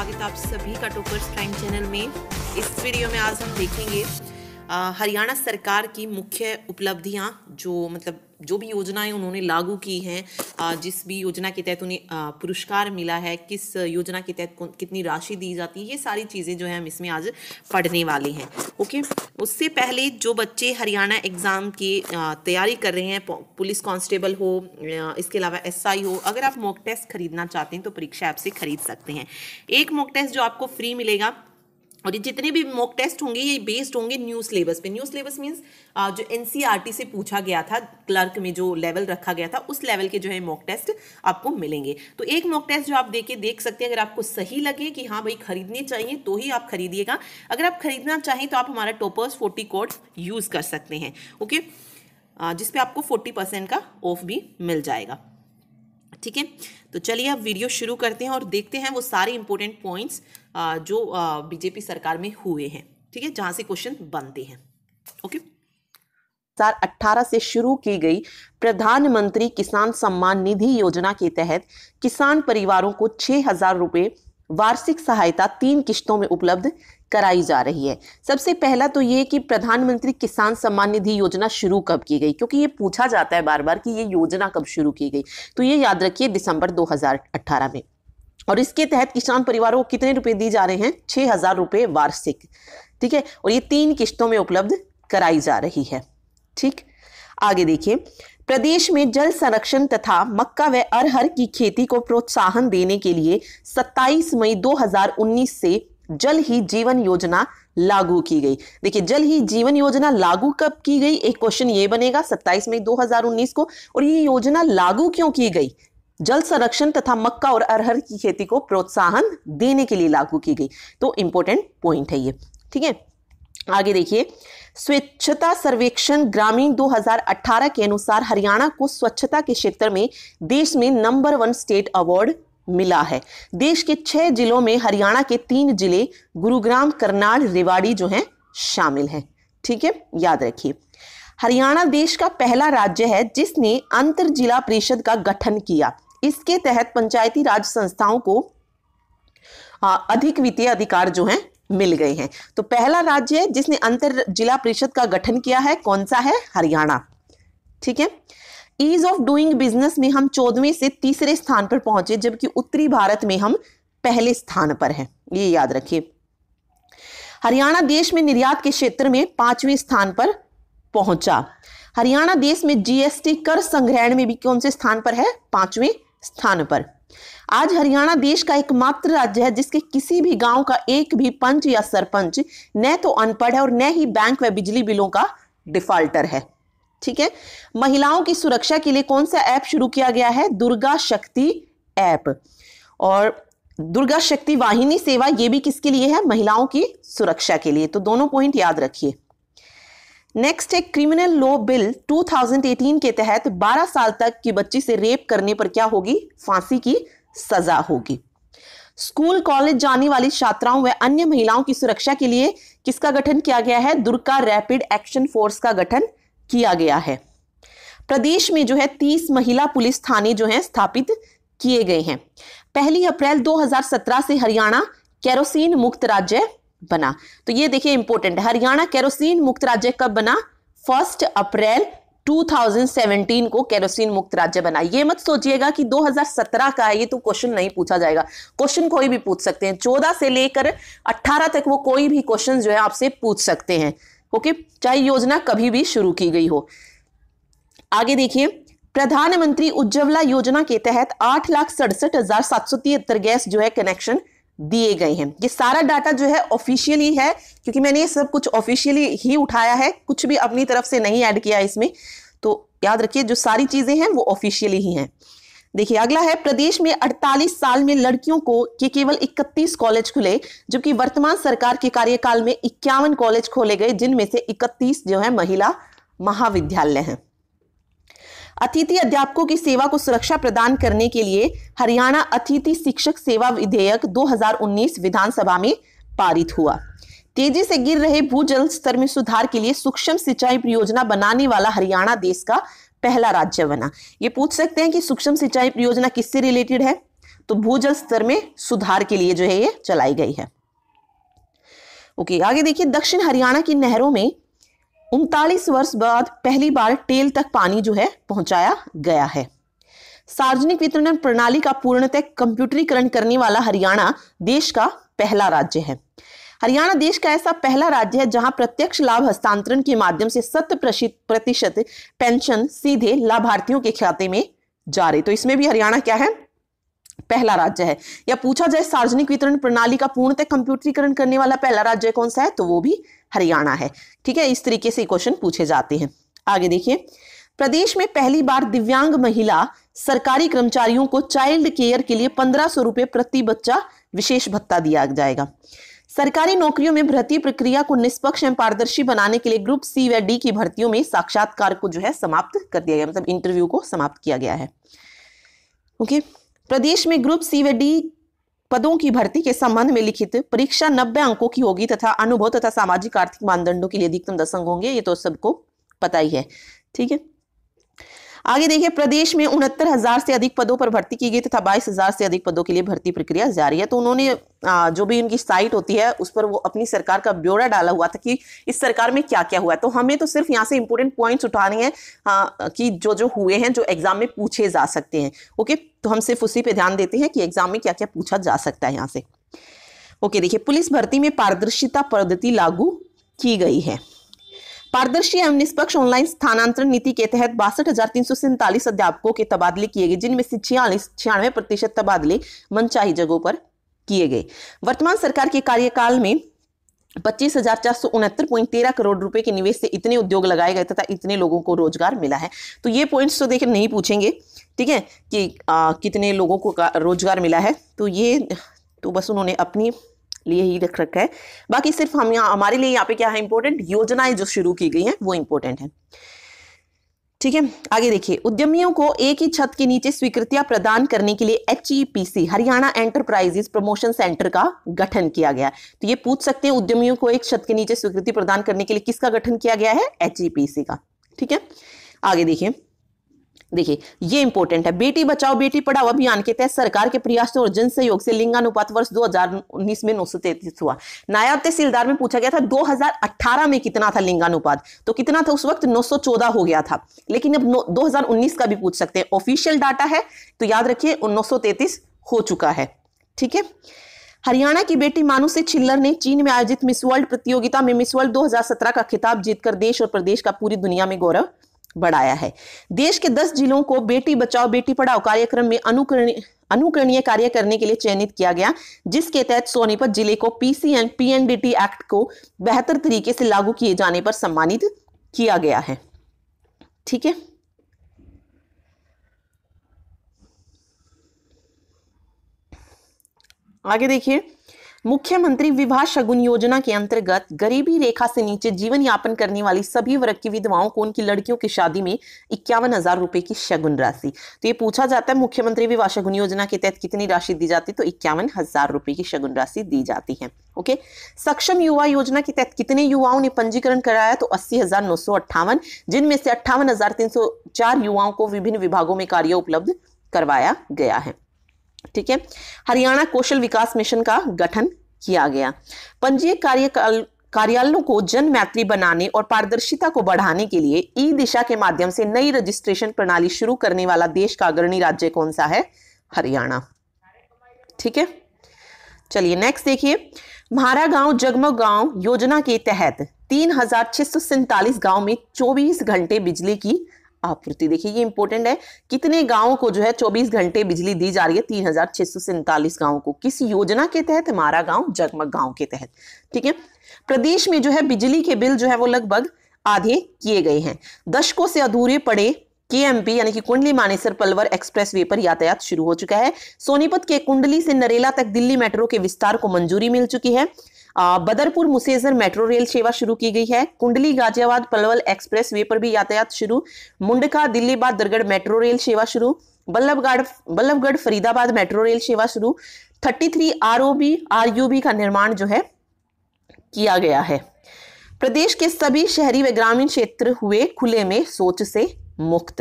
स्वागत आप सभी का टोकर्स क्राइम चैनल में इस वीडियो में आज हम देखेंगे हरियाणा सरकार की मुख्य उपलब्धियाँ जो मतलब जो भी योजनाएं उन्होंने लागू की हैं जिस भी योजना के तहत उन्हें पुरस्कार मिला है किस योजना के तहत कितनी राशि दी जाती है ये सारी चीज़ें जो है हम इसमें आज पढ़ने वाले हैं ओके उससे पहले जो बच्चे हरियाणा एग्ज़ाम की तैयारी कर रहे हैं पुलिस कांस्टेबल हो इसके अलावा एसआई हो अगर आप मॉक टेस्ट खरीदना चाहते हैं तो परीक्षा ऐप से खरीद सकते हैं एक मॉक टेस्ट जो आपको फ्री मिलेगा और ये जितने भी मॉक टेस्ट होंगे ये बेस्ड होंगे न्यू सिलेबस पे न्यू सिलेबस मीन्स जो एन e से पूछा गया था क्लर्क में जो लेवल रखा गया था उस लेवल के जो है मॉक टेस्ट आपको मिलेंगे तो एक मॉक टेस्ट जो आप देखे देख सकते हैं अगर आपको सही लगे कि हाँ भाई खरीदने चाहिए तो ही आप खरीदिएगा अगर आप खरीदना चाहें तो आप हमारा टोपर्स फोर्टी कोड्स यूज़ कर सकते हैं ओके जिसपे आपको फोर्टी परसेंट का ऑफ भी मिल जाएगा ठीक है तो चलिए आप वीडियो शुरू करते हैं और देखते हैं वो सारे इंपॉर्टेंट पॉइंट्स जो बीजेपी सरकार में हुए हैं ठीक है जहां से क्वेश्चन बनते हैं ओके 2018 से शुरू की गई प्रधानमंत्री किसान सम्मान निधि योजना के तहत किसान परिवारों को छह हजार रुपए वार्षिक सहायता तीन किश्तों में उपलब्ध कराई जा रही है सबसे पहला तो ये कि प्रधानमंत्री किसान सम्मान निधि योजना शुरू कब की गई क्योंकि ये पूछा जाता है बार बार कि ये योजना कब शुरू की गई तो ये याद रखिए दिसंबर 2018 में और इसके तहत किसान परिवारों को कितने रुपए दिए जा रहे हैं छह हज़ार रुपये वार्षिक ठीक है और ये तीन किस्तों में उपलब्ध कराई जा रही है ठीक आगे देखिए प्रदेश में जल संरक्षण तथा मक्का व अरहर की खेती को प्रोत्साहन देने के लिए 27 मई 2019 से जल ही जीवन योजना लागू की गई देखिए जल ही जीवन योजना लागू कब की गई एक क्वेश्चन ये बनेगा 27 मई 2019 को और ये योजना लागू क्यों की गई जल संरक्षण तथा मक्का और अरहर की खेती को प्रोत्साहन देने के लिए लागू की गई तो इंपॉर्टेंट पॉइंट है ये ठीक है आगे देखिए स्वच्छता सर्वेक्षण ग्रामीण 2018 के अनुसार हरियाणा को स्वच्छता के क्षेत्र में देश में नंबर वन स्टेट अवार्ड मिला है देश के छह जिलों में हरियाणा के तीन जिले गुरुग्राम करनाल रेवाड़ी जो हैं शामिल हैं ठीक है याद रखिए हरियाणा देश का पहला राज्य है जिसने अंतर जिला परिषद का गठन किया इसके तहत पंचायती राज संस्थाओं को अधिक वित्तीय अधिकार जो है मिल गए हैं तो पहला राज्य है जिसने अंतर जिला परिषद का गठन किया है कौन सा है हरियाणा ठीक है ईज ऑफ डूइंग बिजनेस में हम चौदहवें से तीसरे स्थान पर पहुंचे जबकि उत्तरी भारत में हम पहले स्थान पर हैं ये याद रखिए हरियाणा देश में निर्यात के क्षेत्र में पांचवें स्थान पर पहुंचा हरियाणा देश में जीएसटी कर संग्रहण में भी कौन से स्थान पर है पांचवें स्थान पर आज हरियाणा देश का एकमात्र राज्य है जिसके किसी भी गांव का एक भी पंच या सरपंच न तो अनपढ़ है और न ही बैंक व बिजली बिलों का डिफॉल्टर है ठीक है महिलाओं की सुरक्षा के लिए कौन सा ऐप शुरू किया गया है दुर्गा शक्ति ऐप और दुर्गा शक्ति वाहिनी सेवा यह भी किसके लिए है महिलाओं की सुरक्षा के लिए तो दोनों पॉइंट याद रखिए नेक्स्ट है क्रिमिनल लॉ बिल 2018 के तहत 12 साल तक की बच्ची से रेप करने पर क्या होगी फांसी की सजा होगी स्कूल कॉलेज जाने वाली छात्राओं व अन्य महिलाओं की सुरक्षा के लिए किसका गठन किया गया है दुर्गा रैपिड एक्शन फोर्स का गठन किया गया है प्रदेश में जो है तीस महिला पुलिस थाने जो है स्थापित किए गए हैं पहली अप्रैल 2017 से हरियाणा कैरोसिन मुक्त राज्य बना तो ये देखिए इंपॉर्टेंट है हरियाणा केरोसिन मुक्त राज्य कब बना फर्स्ट अप्रैल 2017 को केरोसिन मुक्त राज्य बना ये मत सोचिएगा कि 2017 का है ये तो क्वेश्चन नहीं पूछा जाएगा क्वेश्चन कोई भी पूछ सकते हैं 14 से लेकर 18 तक वो कोई भी क्वेश्चन जो है आपसे पूछ सकते हैं ओके चाहे योजना कभी भी शुरू की गई हो आगे देखिए प्रधानमंत्री उज्ज्वला योजना के तहत आठ लाख सड़सठ हजार सात सौ तिहत्तर गैस जो है कनेक्शन दिए गए हैं ये सारा डाटा जो है ऑफिशियली है क्योंकि मैंने ये सब कुछ ऑफिशियली ही उठाया है कुछ भी अपनी तरफ से नहीं ऐड किया इसमें तो याद रखिए जो सारी चीज़ें हैं वो ऑफिशियली ही हैं देखिए अगला है प्रदेश में 48 साल में लड़कियों को के केवल 31 कॉलेज खुले जबकि वर्तमान सरकार के कार्यकाल में इक्यावन कॉलेज खोले गए जिनमें से 31 जो है महिला महाविद्यालय हैं अतिथि अध्यापकों की सेवा को सुरक्षा प्रदान करने के लिए हरियाणा अतिथि शिक्षक सेवा विधेयक 2019 विधानसभा में पारित हुआ तेजी से गिर रहे भूजल स्तर में सुधार के लिए सूक्ष्म सिंचाई परियोजना बनाने वाला हरियाणा देश का पहला राज्य बना ये पूछ सकते हैं कि सूक्ष्म सिंचाई परियोजना किससे रिलेटेड है तो भूजल स्तर में सुधार के लिए जो है ये चलाई गई है ओके आगे देखिए दक्षिण हरियाणा की नहरों में उनतालीस वर्ष बाद पहली बार टेल तक पानी जो है पहुंचाया गया है सार्वजनिक वितरण प्रणाली का पूर्णतः कंप्यूटरीकरण करने वाला हरियाणा देश का पहला राज्य है हरियाणा देश का ऐसा पहला राज्य है जहां प्रत्यक्ष लाभ हस्तांतरण के माध्यम से शत प्रतिशत पेंशन सीधे लाभार्थियों के खाते में जा रही तो इसमें भी हरियाणा क्या है पहला राज्य है या पूछा जाए सार्वजनिक वितरण प्रणाली का पूर्णतः कंप्यूटरीकरण करने वाला पहला राज्य कौन सा है तो वो भी हरियाणा है ठीक है इस तरीके से क्वेश्चन पूछे जाते हैं आगे देखिए प्रदेश में पहली बार दिव्यांग महिला सरकारी कर्मचारियों को चाइल्ड केयर के लिए पंद्रह सौ रुपए प्रति बच्चा विशेष भत्ता दिया जाएगा सरकारी नौकरियों में भर्ती प्रक्रिया को निष्पक्ष एवं पारदर्शी बनाने के लिए ग्रुप सी व डी की भर्तियों में साक्षात्कार को जो है समाप्त कर दिया गया मतलब इंटरव्यू को समाप्त किया गया है ओके okay? प्रदेश में ग्रुप सी व डी पदों की भर्ती के संबंध में लिखित परीक्षा नब्बे अंकों की होगी तथा अनुभव तथा सामाजिक आर्थिक मानदंडों के लिए अधिकतम दस अंक होंगे ये तो सबको पता ही है ठीक है आगे देखिए प्रदेश में उनहत्तर हजार से अधिक पदों पर भर्ती की गई तथा बाईस हजार से अधिक पदों के लिए भर्ती प्रक्रिया जारी है तो उन्होंने जो भी उनकी साइट होती है उस पर वो अपनी सरकार का ब्यौरा डाला हुआ था कि इस सरकार में क्या क्या हुआ है तो हमें तो सिर्फ यहाँ से इंपोर्टेंट पॉइंट्स उठाने हैं कि जो जो हुए हैं जो एग्जाम में पूछे जा सकते हैं ओके तो हम सिर्फ उसी पर ध्यान देते हैं कि एग्जाम में क्या क्या पूछा जा सकता है यहाँ से ओके देखिए पुलिस भर्ती में पारदर्शिता पद्धति लागू की गई है पारदर्शी एवं निष्पक्ष ऑनलाइन स्थानांतरण नीति के तहत बासठ अध्यापकों के तबादले किए गए जिनमें से छियालीस छियानवे प्रतिशत तबादले मनचाही जगहों पर किए गए वर्तमान सरकार के कार्यकाल में पच्चीस हजार चार सौ उनहत्तर पॉइंट तेरह करोड़ रुपए के निवेश से इतने उद्योग लगाए गए तथा इतने लोगों को रोजगार मिला है तो ये पॉइंट्स तो देखिए नहीं पूछेंगे ठीक है कि आ, कितने लोगों को रोजगार मिला है तो ये तो बस उन्होंने अपनी लिए ही रख रखा है बाकी सिर्फ हम यहाँ हमारे लिए यहाँ पे क्या है इंपॉर्टेंट योजनाएं जो शुरू की गई हैं वो इंपॉर्टेंट है ठीक है आगे देखिए उद्यमियों को एक ही छत के नीचे स्वीकृतियां प्रदान करने के लिए H e Haryana enterprises promotion centre का गठन किया गया तो ये पूछ सकते हैं उद्यमियों को एक छत के नीचे स्वीकृति प्रदान करने के लिए किसका गठन किया गया है एच e का ठीक है आगे देखिए देखिए ये इंपॉर्टेंट है बेटी बचाओ बेटी पढ़ाओ अभियान के तहत सरकार के प्रयास और जन सहयोग से लिंगानुपात वर्ष 2019 में नौ हुआ नायब तहसीलदार में पूछा गया था 2018 में कितना था लिंगानुपात तो कितना था उस वक्त 914 हो गया था लेकिन अब 2019 का भी पूछ सकते हैं ऑफिशियल डाटा है तो याद रखिये नौ हो चुका है ठीक है हरियाणा की बेटी मानुषी छिल्लर ने चीन में आयोजित मिस वर्ल्ड प्रतियोगिता में मिस वर्ल्ड 2017 का खिताब जीतकर देश और प्रदेश का पूरी दुनिया में गौरव बढ़ाया है देश के दस जिलों को बेटी बचाओ बेटी पढ़ाओ कार्यक्रम में अनुकरणीय अनुकरणीय कार्य करने के लिए चयनित किया गया जिसके तहत सोनीपत जिले को पीसीएन पीएनडीटी एक्ट को बेहतर तरीके से लागू किए जाने पर सम्मानित किया गया है ठीक है आगे देखिए मुख्यमंत्री विवाह शगुन योजना के अंतर्गत गरीबी रेखा से नीचे जीवन यापन करने वाली सभी वर्ग की विधवाओं को उनकी लड़कियों की शादी में इक्यावन हजार रुपए की शगुन राशि तो ये पूछा जाता है मुख्यमंत्री विवाह शगुन योजना के तहत कितनी राशि दी जाती है तो इक्यावन हजार रुपए की शगुन राशि दी जाती है ओके सक्षम युवा योजना के तहत कितने युवाओं ने पंजीकरण कराया तो अस्सी हजार नौ सौ अट्ठावन जिनमें से अट्ठावन हजार तीन सौ चार युवाओं को विभिन्न विभागों में कार्य उपलब्ध करवाया गया है ठीक है हरियाणा कौशल विकास मिशन का गठन किया गया पंजीय कार्यकाल कार्यालयों को जन मैत्री बनाने और पारदर्शिता को बढ़ाने के लिए ई दिशा के माध्यम से नई रजिस्ट्रेशन प्रणाली शुरू करने वाला देश का अग्रणी राज्य कौन सा है हरियाणा ठीक है चलिए नेक्स्ट देखिए महारा गांव जगमग गांव योजना के तहत तीन हजार छह सौ सैतालीस गांव में चौबीस घंटे बिजली की आपूर्ति देखिए ये इंपॉर्टेंट है कितने गांवों को जो है चौबीस घंटे बिजली दी जा रही है तीन हजार छह सौ सैंतालीस गांव को किस योजना के तहत हमारा गांव जगमग गांव के तहत ठीक है प्रदेश में जो है बिजली के बिल जो है वो लगभग आधे किए गए हैं दशकों से अधूरे पड़े के यानी कि कुंडली मानेसर पलवर एक्सप्रेस वे पर यातायात शुरू हो चुका है सोनीपत के कुंडली से नरेला तक दिल्ली मेट्रो के विस्तार को मंजूरी मिल चुकी है बदरपुर मुसेजर मेट्रो रेल सेवा शुरू की गई है कुंडली गाजियाबाद पलवल एक्सप्रेस वे पर भी यातायात शुरू मुंडका दिल्ली दरगढ़ मेट्रो रेल सेवा शुरू बल्लभगढ़ बल्लभगढ़ फरीदाबाद मेट्रो रेल सेवा शुरू thirty three R O B R U B का निर्माण जो है किया गया है प्रदेश के सभी शहरी व ग्रामीण क्षेत्र हुए खुले में सोच से मुक्त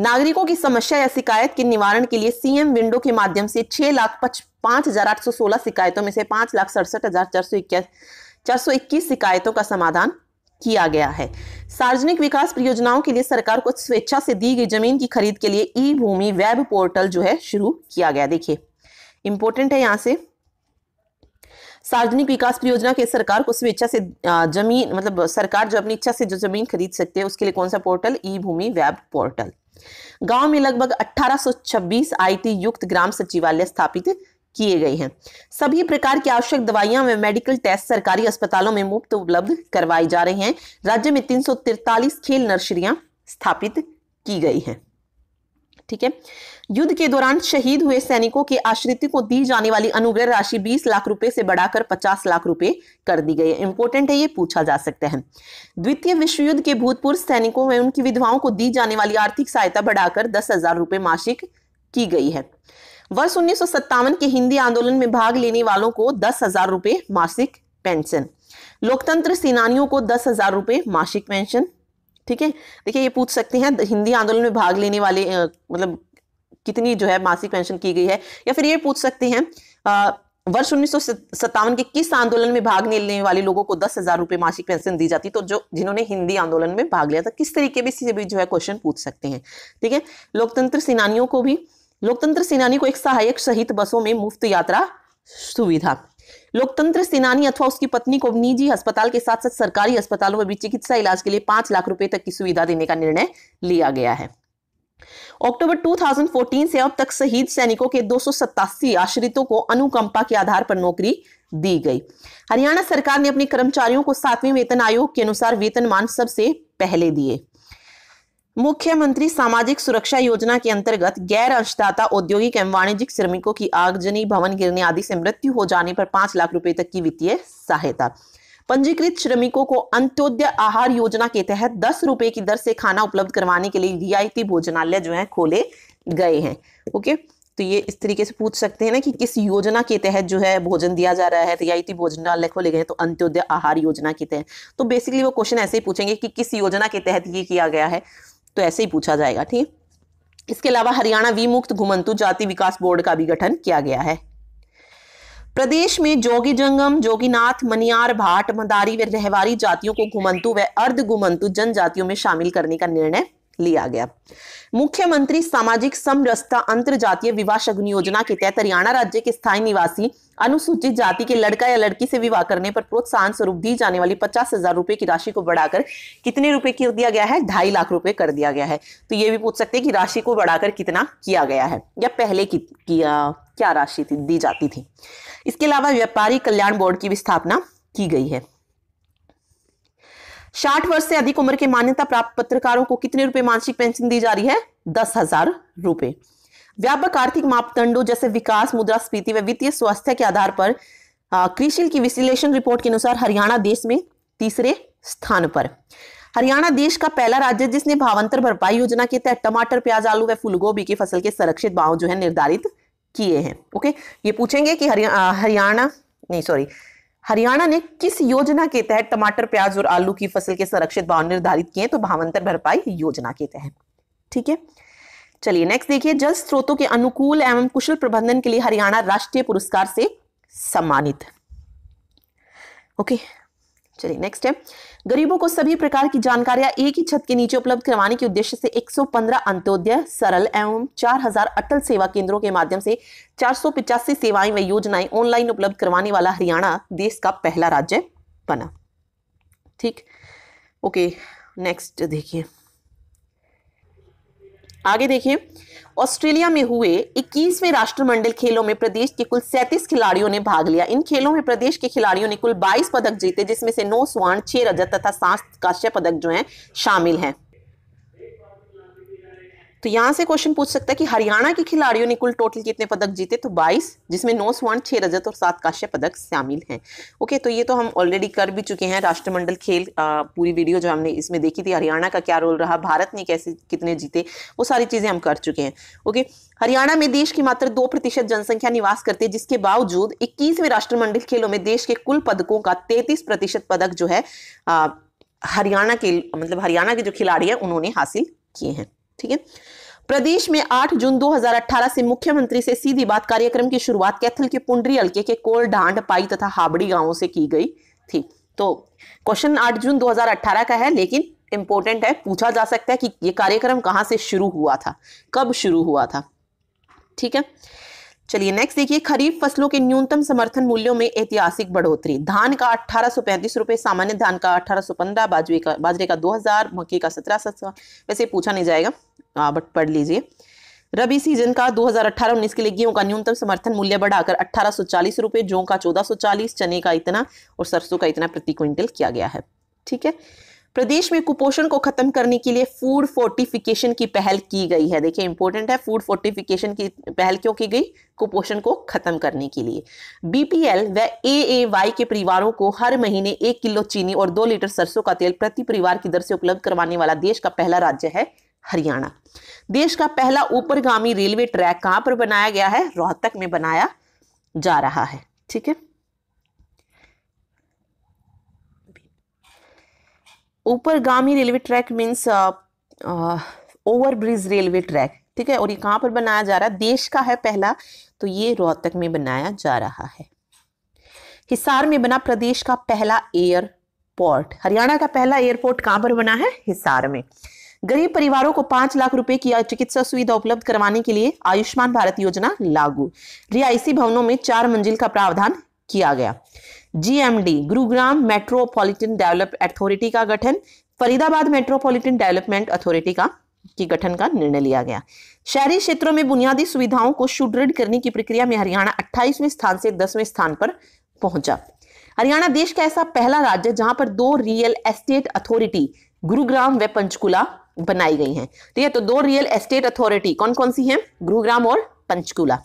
नागरिकों की समस्या या शिकायत के निवारण के लिए सीएम विंडो के माध्यम से छह लाख पांच हजार आठ सौ सोलह शिकायतों में से पांच लाख सड़सठ हजार चार सौ इक्कीस चार सौ इक्कीस शिकायतों का समाधान किया गया है सार्वजनिक विकास परियोजनाओं के लिए सरकार को स्वेच्छा से दी गई जमीन की खरीद के लिए ई भूमि वेब पोर्टल जो है शुरू किया गया देखिए इंपोर्टेंट है यहाँ से सार्वजनिक विकास परियोजना के सरकार को स्वेच्छा से जमीन मतलब सरकार जो अपनी इच्छा से जो जमीन खरीद सकते हैं उसके लिए कौन सा portal E Bhoomi web portal गांव में लगभग 1826 आईटी युक्त ग्राम सचिवालय स्थापित किए गए हैं सभी प्रकार की आवश्यक दवाइयां व मेडिकल टेस्ट सरकारी अस्पतालों में मुफ्त उपलब्ध करवाई जा रहे हैं राज्य में तीन खेल नर्सरियां स्थापित की गई हैं ठीक है युद्ध के दौरान शहीद हुए सैनिकों के आश्रित को दी जाने वाली अनुग्रह राशि 20 लाख रुपए से बढ़ाकर 50 लाख रुपए कर दी गई है इंपॉर्टेंट है ये पूछा जा सकता है द्वितीय विश्व युद्ध के भूतपूर्व सैनिकों में उनकी विधवाओं को दी जाने वाली आर्थिक सहायता बढ़ाकर दस हजार रुपए मासिक की गई है वर्ष उन्नीस के हिंदी आंदोलन में भाग लेने वालों को दस रुपए मासिक पेंशन लोकतंत्र सेनानियों को दस रुपए मासिक पेंशन ठीक है देखिए ये पूछ सकते हैं हिंदी आंदोलन में भाग लेने वाले मतलब कितनी जो है मासिक पेंशन की गई है या फिर ये पूछ सकते हैं आ, वर्ष उन्नीस के किस आंदोलन में भाग लेने वाले लोगों को दस हजार रुपये मासिक पेंशन दी जाती तो जो जिन्होंने हिंदी आंदोलन में भाग लिया था किस तरीके भी से भी जो है क्वेश्चन पूछ सकते हैं ठीक है लोकतंत्र सेनानियों को भी लोकतंत्र सेनानी को एक सहायक सहित बसों में मुफ्त यात्रा सुविधा लोकतंत्र सेनानी अथवा उसकी पत्नी को निजी अस्पताल के साथ साथ सरकारी अस्पतालों में भी चिकित्सा इलाज के लिए पांच लाख रुपए तक की सुविधा देने का निर्णय लिया गया है अक्टूबर 2014 से अब तक शहीद सैनिकों के दो आश्रितों को अनुकंपा के आधार पर नौकरी दी गई हरियाणा सरकार ने अपने कर्मचारियों को सातवें वेतन आयोग के अनुसार वेतनमान सबसे पहले दिए मुख्यमंत्री सामाजिक सुरक्षा योजना के अंतर्गत गैर अंशदाता औद्योगिक एवं वाणिज्यिक श्रमिकों की आगजनी भवन गिरने आदि से मृत्यु हो जाने पर पांच लाख रुपए तक की वित्तीय सहायता पंजीकृत श्रमिकों को अंत्योदय आहार योजना के तहत दस रुपए की दर से खाना उपलब्ध करवाने के लिए रियायती भोजनालय जो है खोले गए हैं ओके तो ये इस तरीके से पूछ सकते हैं ना कि किस योजना के तहत जो है भोजन दिया जा रहा है रियायती भोजनालय खोले गए तो अंत्योदय आहार योजना के तहत तो बेसिकली वो क्वेश्चन ऐसे ही पूछेंगे कि किस योजना के तहत ये किया गया है तो ऐसे ही पूछा जाएगा ठीक इसके अलावा हरियाणा विमुक्त घुमंतु जाति विकास बोर्ड का भी गठन किया गया है प्रदेश में जोगी जंगम जोगीनाथ मनियार भाट मदारी व रहवारी जातियों को घुमंतु व अर्ध घुमंतु जनजातियों में शामिल करने का निर्णय लिया गया मुख्यमंत्री सामाजिक समरसता अंतर जातीय विवाह शगुन योजना के तहत हरियाणा राज्य के स्थायी निवासी अनुसूचित जाति के लड़का या लड़की से विवाह करने पर प्रोत्साहन स्वरूप दी जाने वाली पचास हजार रुपए की राशि को बढ़ाकर कितने रुपए कर दिया गया है ढाई लाख रुपए कर दिया गया है तो ये भी पूछ सकते हैं कि राशि को बढ़ाकर कितना किया गया है या पहले की, किया क्या राशि दी जाती थी इसके अलावा व्यापारी कल्याण बोर्ड की भी स्थापना की गई है साठ वर्ष से अधिक उम्र के मान्यता प्राप्त पत्रकारों को कितने रुपए मासिक पेंशन दी जा रही है दस हजार रुपए व्यापक आर्थिक मापदंडों जैसे विकास मुद्रास्फीति व वित्तीय स्वास्थ्य के आधार पर कृषि की विश्लेषण रिपोर्ट के अनुसार हरियाणा देश में तीसरे स्थान पर हरियाणा देश का पहला राज्य जिसने भावंतर भरपाई योजना के तहत टमाटर प्याज आलू व फूलगोभी की फसल के संरक्षित भाव जो है निर्धारित किए हैं ओके ये पूछेंगे कि हरियाणा नहीं सॉरी हरियाणा ने किस योजना के तहत टमाटर प्याज और आलू की फसल के संरक्षित भाव निर्धारित किए तो भावंतर भरपाई योजना के तहत ठीक है चलिए नेक्स्ट देखिए जल स्रोतों के अनुकूल एवं कुशल प्रबंधन के लिए हरियाणा राष्ट्रीय पुरस्कार से सम्मानित ओके चलिए नेक्स्ट है गरीबों को सभी प्रकार की जानकारियां एक ही छत के नीचे उपलब्ध करवाने के उद्देश्य से 115 अंत्योदय सरल एवं 4000 अटल सेवा केंद्रों के माध्यम से चार सेवाएं व योजनाएं ऑनलाइन उपलब्ध करवाने वाला हरियाणा देश का पहला राज्य बना ठीक ओके नेक्स्ट देखिए आगे देखिए ऑस्ट्रेलिया में हुए 21वें राष्ट्रमंडल खेलों में प्रदेश के कुल 37 खिलाड़ियों ने भाग लिया इन खेलों में प्रदेश के खिलाड़ियों ने कुल 22 पदक जीते जिसमें से 9 स्वर्ण 6 रजत तथा सात कांस्य पदक जो हैं शामिल हैं तो यहाँ से क्वेश्चन पूछ सकता है कि हरियाणा के खिलाड़ियों ने कुल टोटल कितने पदक जीते तो 22 जिसमें नौ स्वर्ण छह रजत और सात काश्य पदक शामिल हैं ओके तो ये तो हम ऑलरेडी कर भी चुके हैं राष्ट्रमंडल खेल आ, पूरी वीडियो जो हमने इसमें देखी थी हरियाणा का क्या रोल रहा भारत ने कैसे कितने जीते वो सारी चीज़ें हम कर चुके हैं ओके हरियाणा में देश की मात्र दो प्रतिशत जनसंख्या निवास करती है जिसके बावजूद इक्कीसवें राष्ट्रमंडल खेलों में देश के कुल पदकों का तैतीस प्रतिशत पदक जो है हरियाणा के मतलब हरियाणा के जो खिलाड़ी हैं उन्होंने हासिल किए हैं ठीक है प्रदेश में 8 जून 2018 से मुख्यमंत्री से सीधी बात कार्यक्रम की शुरुआत कैथल के पुंडरी हल्के के कोल ढांड पाई तथा हाबड़ी गांवों से की गई थी तो क्वेश्चन 8 जून 2018 का है लेकिन इंपॉर्टेंट है पूछा जा सकता है कि ये कार्यक्रम कहां से शुरू हुआ था कब शुरू हुआ था ठीक है चलिए नेक्स्ट देखिए खरीफ फसलों के न्यूनतम समर्थन मूल्यों में ऐतिहासिक बढ़ोतरी धान का अठारह सौ पैंतीस रुपए सामान्य धान का अठारह सौ पंद्रह बाजरे का बाजरे का दो हजार मक्के का सत्रह सौ वैसे पूछा नहीं जाएगा बट हाँ, पढ़ लीजिए रबी सीजन का 2018-19 के लिए गेहूं का न्यूनतम समर्थन मूल्य बढ़ाकर अठारह सौ चालीस रुपए जौ का चौदह सौ चालीस चने का इतना और सरसों का इतना प्रति क्विंटल किया गया है ठीक है प्रदेश में कुपोषण को खत्म करने के लिए फूड फोर्टिफिकेशन की पहल की गई है देखिए इंपॉर्टेंट है फूड फोर्टिफिकेशन की पहल क्यों की गई कुपोषण को खत्म करने के लिए बीपीएल व वाई के परिवारों को हर महीने एक किलो चीनी और दो लीटर सरसों का तेल प्रति परिवार की दर से उपलब्ध करवाने वाला देश का पहला राज्य है हरियाणा देश का पहला ऊपरगामी रेलवे ट्रैक कहां पर बनाया गया है रोहतक में बनाया जा रहा है ठीक है ऊपरगामी railway track means over bridge railway track ठीक है और ये कहाँ पर बनाया जा रहा है देश का है पहला तो ये रोहतक में बनाया जा रहा है हिसार में बना प्रदेश का पहला एयरपोर्ट हरियाणा का पहला एयरपोर्ट कहाँ पर बना है हिसार में गरीब परिवारों को पांच लाख रुपए की चिकित्सा सुविधा उपलब्ध करवाने के लिए आयुष्मान भारत योजना लागू रियायसी भवनों में चार मंजिल का प्रावधान किया गया GMD Gurugram metropolitan develop authority का गठन फरीदाबाद मेट्रोपॉलिटन डेवलपमेंट अथॉरिटी का की गठन का निर्णय लिया गया शहरी क्षेत्रों में बुनियादी सुविधाओं को सुदृढ़ करने की प्रक्रिया में हरियाणा 28वें स्थान से 10वें स्थान पर पहुंचा हरियाणा देश का ऐसा पहला राज्य जहां पर दो रियल एस्टेट अथॉरिटी गुरुग्राम व पंचकुला बनाई गई हैं ठीक तो है तो दो रियल एस्टेट अथॉरिटी कौन कौन सी हैं गुरुग्राम और पंचकुला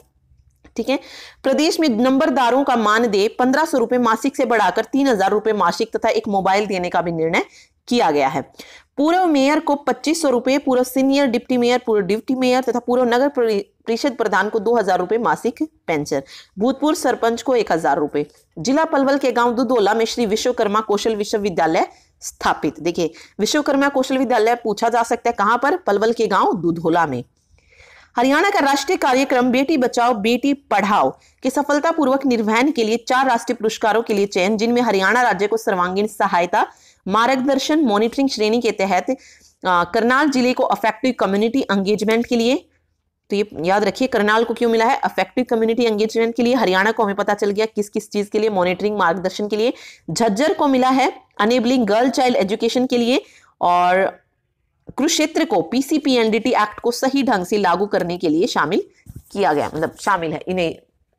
ठीक है प्रदेश में नंबरदारों का मानदेय पंद्रह सौ रुपए मासिक से बढ़ाकर तीन हजार रुपए मासिक तथा एक मोबाइल देने का भी निर्णय किया गया है पूर्व मेयर को पच्चीस सौ रुपए पूर्व सीनियर डिप्टी मेयर पूर्व डिप्टी मेयर तथा पूर्व नगर परिषद प्रधान को दो हजार रुपए मासिक पेंशन भूतपूर्व सरपंच को एक हजार रुपए जिला पलवल के गांव दुदोला में श्री विश्वकर्मा कौशल विश्वविद्यालय स्थापित देखिए विश्वकर्मा कौशल विद्यालय पूछा जा सकता है कहां पर पलवल के गांव दुधोला में हरियाणा का राष्ट्रीय कार्यक्रम बेटी बचाओ बेटी पढ़ाओ के सफलतापूर्वक निर्वहन के लिए चार राष्ट्रीय पुरस्कारों के लिए चयन जिनमें हरियाणा राज्य को सर्वांगीण सहायता मार्गदर्शन मॉनिटरिंग श्रेणी के तहत करनाल जिले को अफेक्टिव कम्युनिटी एंगेजमेंट के लिए तो ये याद रखिए करनाल को क्यों मिला है अफेक्टिव कम्युनिटी एंगेजमेंट के लिए हरियाणा को हमें पता चल गया किस किस चीज के लिए मॉनिटरिंग मार्गदर्शन के लिए झज्जर को मिला है अनेबलिंग गर्ल चाइल्ड एजुकेशन के लिए और कुरुक्षेत्र को पीसीपीएनडीटी एक्ट को सही ढंग से लागू करने के लिए शामिल किया गया मतलब शामिल है इन्हें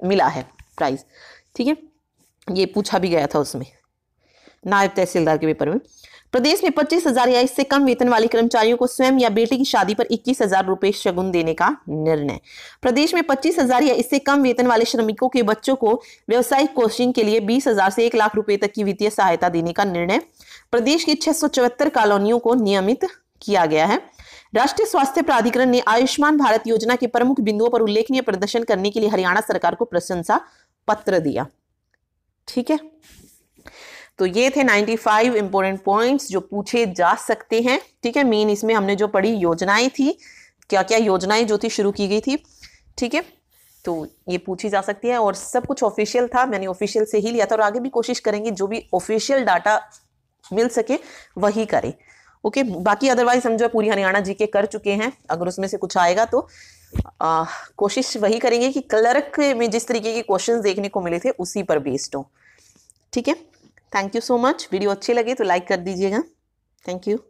मिला है प्राइज ठीक है ये पूछा भी गया था उसमें नायब तहसीलदार के पेपर में प्रदेश में पच्चीस हजार या इससे कम वेतन वाले कर्मचारियों को स्वयं या बेटे की शादी पर इक्कीस हजार रुपए शगुन देने का निर्णय प्रदेश में पच्चीस हजार या इससे कम वेतन वाले श्रमिकों के बच्चों को व्यवसायिक कोचिंग के लिए बीस हजार से एक लाख रुपए तक की वित्तीय सहायता देने का निर्णय प्रदेश की छह कॉलोनियों को नियमित किया गया है राष्ट्रीय स्वास्थ्य प्राधिकरण ने आयुष्मान भारत योजना के प्रमुख बिंदुओं पर उल्लेखनीय प्रदर्शन करने के लिए हरियाणा सरकार को प्रशंसा पत्र दिया ठीक है तो ये थे 95 इंपॉर्टेंट पॉइंट जो पूछे जा सकते हैं ठीक है मेन इसमें हमने जो पढ़ी योजनाएं थी क्या क्या योजनाएं जो थी शुरू की गई थी ठीक है तो ये पूछी जा सकती है और सब कुछ ऑफिशियल था मैंने ऑफिशियल से ही लिया था और आगे भी कोशिश करेंगे जो भी ऑफिशियल डाटा मिल सके वही करें ओके okay, बाकी अदरवाइज हम जो है पूरी हरियाणा जी के कर चुके हैं अगर उसमें से कुछ आएगा तो आ, कोशिश वही करेंगे कि क्लर्क में जिस तरीके के क्वेश्चन देखने को मिले थे उसी पर बेस्ड हो ठीक है thank you so much video अच्छे लगे तो लाइक कर दीजिएगा थैंक यू